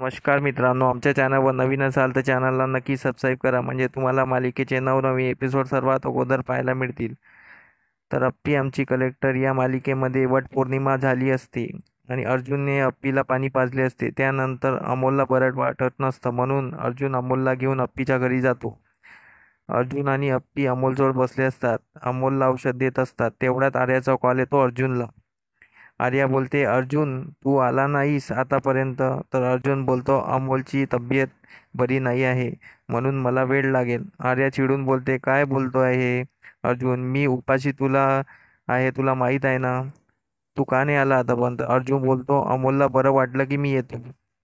नमस्कार मित्रांनो आमच्या चॅनलवर नवीन असाल तर चॅनलला नक्की सबस्क्राईब करा म्हणजे तुम्हाला मालिकेचे नवनवीन एपिसोड सर्वात अगोदर पाहायला मिळतील तर अप्पी आमची कलेक्टर या मालिकेमध्ये वटपौर्णिमा झाली असते आणि अर्जुनने अप्पीला पाणी पाजले असते त्यानंतर अमोलला बरट वाटत नसतं म्हणून अर्जुन अमोलला घेऊन अप्पीच्या घरी जातो अर्जुन आणि अप्पी अमोलजवळ बसले असतात अमोलला औषध देत असतात तेवढ्यात आर्याचा कॉल येतो अर्जुनला आर्या बोलते अर्जुन तू आला नाहीस आतापर्यंत तर अर्जुन बोलतो अमोलची तब्येत बरी नाही आहे म्हणून मला वेळ लागेल आर्या चिडून बोलते काय बोलतो आहे अर्जुन मी उपाशी तुला आहे तुला माहीत आहे ना तू का नाही आला आतापर्यंत अर्जुन बोलतो अमोलला बरं वाटलं की मी येतो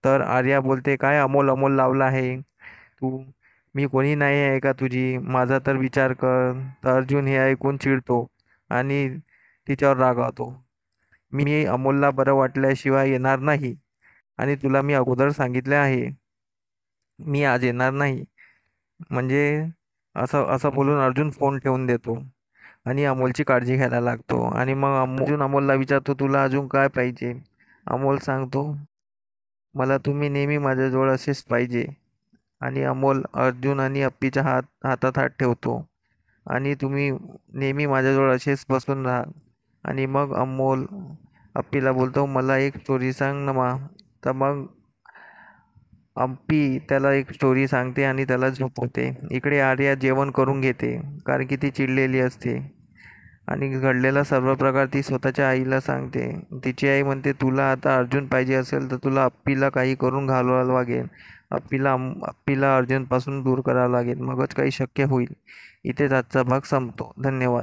तर आर्या बोलते काय अमोल अमोल लावला आहे तू मी कोणी नाही आहे का तुझी माझा तर विचार कर तर अर्जुन हे ऐकून चिडतो आणि तिच्यावर रागावतो मी अमोलला बरं वाटल्याशिवाय येणार नाही आणि तुला मी अगोदर सांगितले आहे मी आज येणार नाही म्हणजे असं असं बोलून अर्जुन फोन ठेवून देतो आणि अमोलची काळजी घ्यायला लागतो आणि मग अर्जुन अमोलला विचारतो तुला अजून काय पाहिजे अमोल सांगतो मला तुम्ही नेहमी माझ्याजवळ असेच पाहिजे आणि अमोल अर्जुन आणि अप्पीच्या हात हातात हात ठेवतो आणि तुम्ही नेहमी माझ्याजवळ असेच बसून राहा आणि मग अमोल अप्पीला बोलतो मला एक स्टोरी सांग ना मा तर मग अप्पी त्याला एक स्टोरी सांगते आणि त्याला झोपवते इकडे आर्या जेवण करून घेते कारण की ती चिडलेली असते आणि घडलेला सर्व प्रकार ती स्वतःच्या आईला सांगते तिची आई म्हणते तुला आता अर्जुन पाहिजे असेल तर तुला अप्पीला काही करून घालवा लागेल अप्पीला अप्पीला अर्जुनपासून दूर करावं लागेल मगच काही शक्य होईल इथेच आजचा भाग संपतो धन्यवाद